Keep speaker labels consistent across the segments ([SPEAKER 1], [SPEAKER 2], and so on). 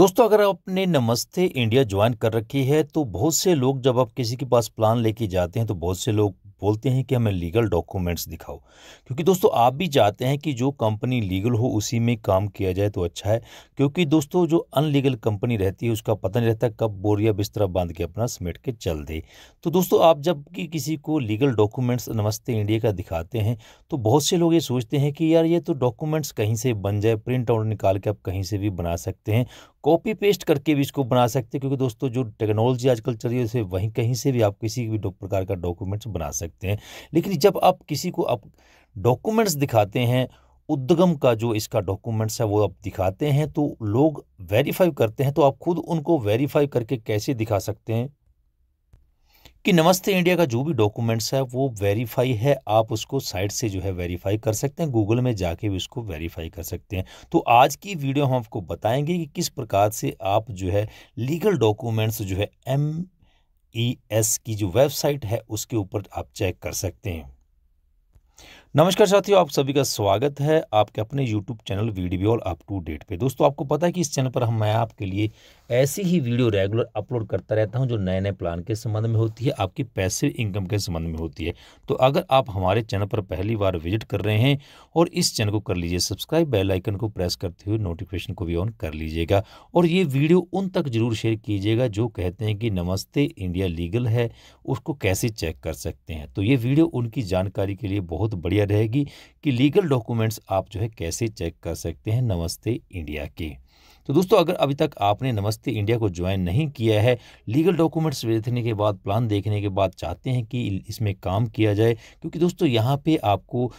[SPEAKER 1] दोस्तों अगर आपने नमस्ते इंडिया ज्वाइन कर रखी है तो बहुत से लोग जब आप किसी के पास प्लान लेके जाते हैं तो बहुत से लोग बोलते हैं कि हमें लीगल डॉक्यूमेंट्स दिखाओ क्योंकि दोस्तों आप भी चाहते हैं कि जो कंपनी लीगल हो उसी में काम किया जाए तो अच्छा है क्योंकि दोस्तों जो अनलीगल कंपनी रहती है उसका पता नहीं रहता कब बोरिया बिस्तरा बांध के अपना समेट के चल दे तो दोस्तों आप जब कि किसी को लीगल डॉक्यूमेंट्स नमस्ते इंडिया का दिखाते हैं तो बहुत से लोग ये सोचते हैं कि यार ये तो डॉक्यूमेंट्स कहीं से बन जाए प्रिंट आउट निकाल के आप कहीं से भी बना सकते हैं कॉपी पेस्ट करके भी इसको बना सकते हैं क्योंकि दोस्तों जो टेक्नोलॉजी आजकल चल रही है उसे वहीं कहीं से भी आप किसी भी प्रकार का डॉक्यूमेंट्स बना सकते हैं लेकिन जब आप किसी को आप डॉक्यूमेंट्स दिखाते हैं उद्गम का जो इसका डॉक्यूमेंट्स है वो आप दिखाते हैं तो लोग वेरीफाई करते हैं तो आप खुद उनको वेरीफाई करके कैसे दिखा सकते हैं कि नमस्ते इंडिया का जो भी डॉक्यूमेंट्स है वो वेरीफाई है आप उसको साइट से जो है वेरीफाई कर सकते हैं गूगल में जाके भी उसको वेरीफाई कर सकते हैं तो आज की वीडियो हम आपको बताएंगे कि किस प्रकार से आप जो है लीगल डॉक्यूमेंट्स जो है एम ई एस की जो वेबसाइट है उसके ऊपर आप चेक कर सकते हैं नमस्कार साथियों आप सभी का स्वागत है आपके अपने YouTube channel video up to date पे दोस्तों आपको पता है कि इस चैनल पर हम मैं आपके लिए ऐसी ही वीडियो रेगुलर अपलोड करता रहता हूँ जो नए नए प्लान के संबंध में होती है आपकी पैसिव इनकम के संबंध में होती है तो अगर आप हमारे चैनल पर पहली बार विजिट कर रहे हैं और इस चैनल को कर लीजिए सब्सक्राइब बेल आइकन को प्रेस करते हुए नोटिफिकेशन को भी ऑन कर लीजिएगा और ये वीडियो उन तक जरूर शेयर कीजिएगा जो कहते हैं कि नमस्ते इंडिया लीगल है उसको कैसे चेक कर सकते हैं तो ये वीडियो उनकी जानकारी के लिए बहुत बढ़िया रहेगी कि लीगल डॉक्यूमेंट्स आप जो है कैसे चेक कर सकते हैं नमस्ते इंडिया के तो दोस्तों अगर अभी तक आपने नमस्ते इंडिया को ज्वाइन नहीं किया है लीगल डॉक्यूमेंट्स देखने के बाद प्लान देखने के बाद चाहते हैं कि इसमें काम किया जाए क्योंकि दोस्तों यहाँ पर आपको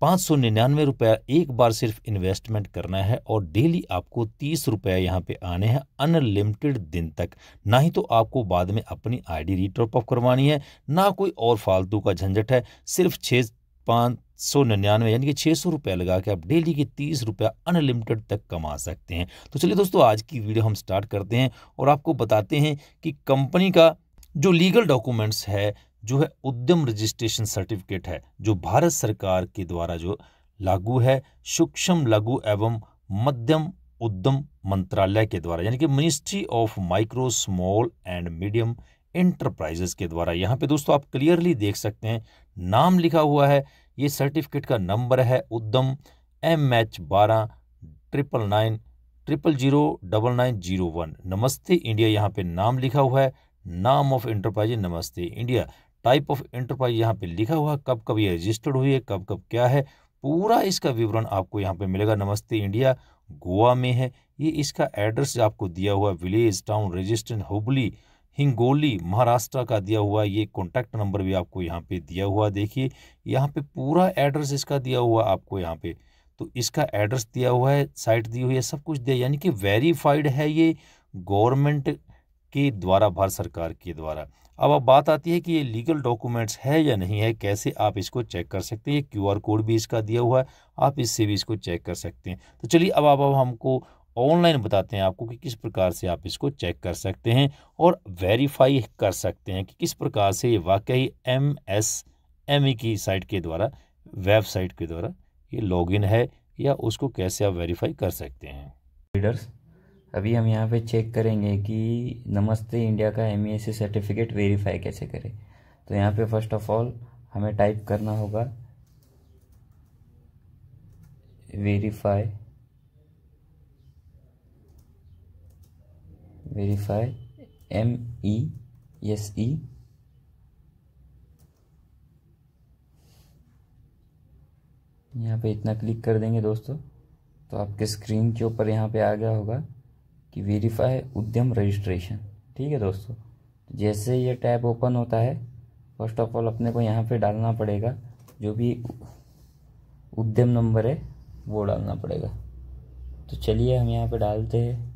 [SPEAKER 1] पाँच सौ निन्यानवे रुपया एक बार सिर्फ इन्वेस्टमेंट करना है और डेली आपको तीस रुपया यहाँ पे आने हैं अनलिमिटेड दिन तक ना ही तो आपको बाद में अपनी आईडी डी टॉप करवानी है ना कोई और फालतू का झंझट है सिर्फ छः पाँच सौ निन्यानवे यानी कि छः सौ रुपया लगा के आप डेली के तीस रुपया अनलिमिटेड तक कमा सकते हैं तो चलिए दोस्तों आज की वीडियो हम स्टार्ट करते हैं और आपको बताते हैं कि कंपनी का जो लीगल डॉक्यूमेंट्स है जो है उद्यम रजिस्ट्रेशन सर्टिफिकेट है जो भारत सरकार के द्वारा जो लागू है सूक्ष्म लघु एवं मध्यम उद्यम मंत्रालय के द्वारा यानी कि ministry of micro small and medium enterprises के द्वारा यहाँ पे दोस्तों आप क्लियरली देख सकते हैं नाम लिखा हुआ है ये सर्टिफिकेट का नंबर है उद्यम एम एच बारह triple nine triple zero double nine zero one Namaste India यहाँ पे नाम लिखा हुआ है नाम of enterprise Namaste India type of enterprise यहाँ पे लिखा हुआ है कब कब ये रजिस्टर्ड हुई है कब कब क्या है पूरा इसका विवरण आपको यहाँ पे मिलेगा नमस्ते इंडिया गोवा में है ये इसका एड्रेस आपको दिया हुआ विलेज टाउन रजिस्टेंट हुबली हिंगोली महाराष्ट्र का दिया हुआ ये कॉन्टैक्ट नंबर भी आपको यहाँ पे दिया हुआ देखिए यहाँ पे पूरा एड्रेस इसका दिया हुआ आपको यहाँ पे तो इसका एड्रेस दिया हुआ है साइट दी हुई है सब कुछ दिया यानी कि वेरीफाइड है ये गवर्नमेंट के द्वारा भारत सरकार के द्वारा अब अब बात आती है कि ये लीगल डॉक्यूमेंट्स है या नहीं है कैसे आप इसको चेक कर सकते हैं ये क्यूआर कोड भी इसका दिया हुआ है आप इससे भी इसको चेक कर सकते हैं तो चलिए अब आप अब हमको ऑनलाइन बताते हैं आपको कि किस प्रकार से आप इसको चेक कर सकते हैं और वेरीफाई कर सकते हैं कि किस प्रकार से ये वाकई एम एस एम ई की साइट के द्वारा वेबसाइट के द्वारा ये लॉगिन है या उसको कैसे आप वेरीफाई कर सकते हैं रीडर्स अभी
[SPEAKER 2] हम यहाँ पे चेक करेंगे कि नमस्ते इंडिया का एम सर्टिफिकेट वेरीफाई कैसे करें तो यहाँ पे फर्स्ट ऑफ ऑल हमें टाइप करना होगा verify verify m e s e यहाँ पे इतना क्लिक कर देंगे दोस्तों तो आपके स्क्रीन के ऊपर यहाँ पे आ गया होगा कि वेरीफाई उद्यम रजिस्ट्रेशन ठीक है दोस्तों तो जैसे ये टैब ओपन होता है फर्स्ट ऑफ ऑल अपने को यहाँ पे डालना पड़ेगा जो भी उद्यम नंबर है वो डालना पड़ेगा तो चलिए हम यहाँ पे डालते हैं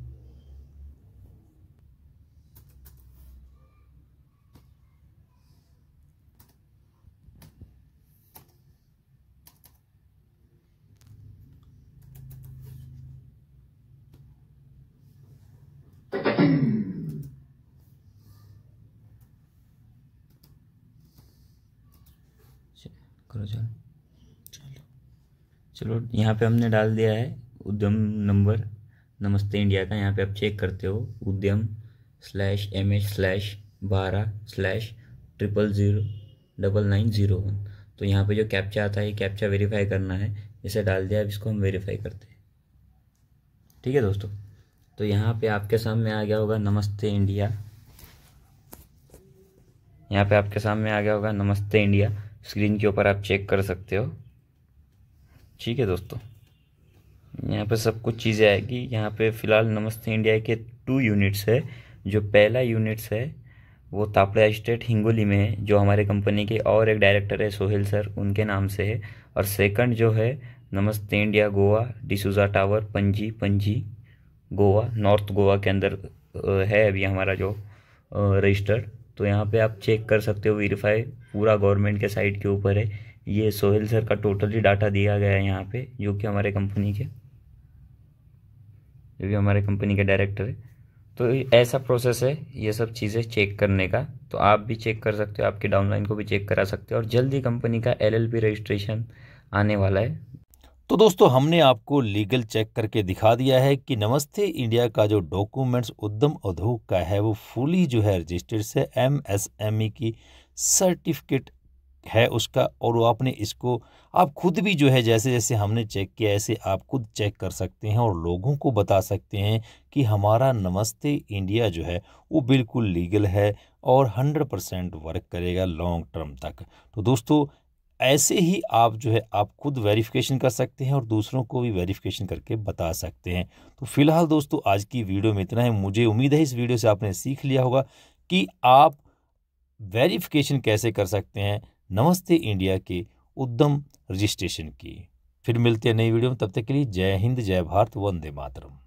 [SPEAKER 2] करो चल चलो चलो यहाँ पे हमने डाल दिया है उद्यम नंबर नमस्ते इंडिया का यहाँ पे आप चेक करते हो Udyam slash M H slash बारह slash triple zero double nine zero one तो यहाँ पे जो कैप्चा आता है ये कैप्चा वेरीफाई करना है इसे डाल दिया अब इसको हम वेरीफाई करते हैं ठीक है दोस्तों तो यहाँ पे आपके सामने आ गया होगा नमस्ते इंडिया यहाँ पे आपके सामने आ गया होगा नमस्ते इंडिया स्क्रीन के ऊपर आप चेक कर सकते हो ठीक है दोस्तों यहाँ पे सब कुछ चीज़ें आएगी यहाँ पे फ़िलहाल नमस्ते इंडिया के टू यूनिट्स है जो पहला यूनिट्स है वो तापड़ा स्टेट हिंगोली में है जो हमारे कंपनी के और एक डायरेक्टर है सोहेल सर उनके नाम से है और सेकंड जो है नमस्ते इंडिया गोवा डिसूजा टावर पंजी पंजी गोवा नॉर्थ गोवा के अंदर है अभी हमारा जो रजिस्टर्ड तो यहाँ पे आप चेक कर सकते हो वेरीफाई पूरा गवर्नमेंट के साइट के ऊपर है ये सोहेल सर का टोटली डाटा दिया गया है यहाँ पे जो कि हमारे कंपनी के जो कि हमारे कंपनी के डायरेक्टर है तो ऐसा प्रोसेस है ये सब चीज़ें चेक करने का तो आप भी चेक कर सकते
[SPEAKER 1] हो आपके डाउनलाइन को भी चेक करा सकते हो और जल्दी कंपनी का एलएलपी रजिस्ट्रेशन आने वाला है तो दोस्तों हमने आपको लीगल चेक करके दिखा दिया है कि नमस्ते इंडिया का जो डॉक्यूमेंट्स उद्यम उद्योग का है वो फुली जो है रजिस्टर्ड से एमएसएमई e की सर्टिफिकेट है उसका और वो आपने इसको आप खुद भी जो है जैसे जैसे हमने चेक किया ऐसे आप खुद चेक कर सकते हैं और लोगों को बता सकते हैं कि हमारा नमस्ते इंडिया जो है वो बिल्कुल लीगल है और 100 परसेंट वर्क करेगा लॉन्ग टर्म तक तो दोस्तों ऐसे ही आप जो है आप खुद वेरिफिकेशन कर सकते हैं और दूसरों को भी वेरिफिकेशन करके बता सकते हैं तो फिलहाल दोस्तों आज की वीडियो में इतना है मुझे उम्मीद है इस वीडियो से आपने सीख लिया होगा कि आप वेरिफिकेशन कैसे कर सकते हैं नमस्ते इंडिया के उद्यम रजिस्ट्रेशन की फिर मिलते हैं नई वीडियो में तब तक के लिए जय हिंद जय भारत वंदे मातरम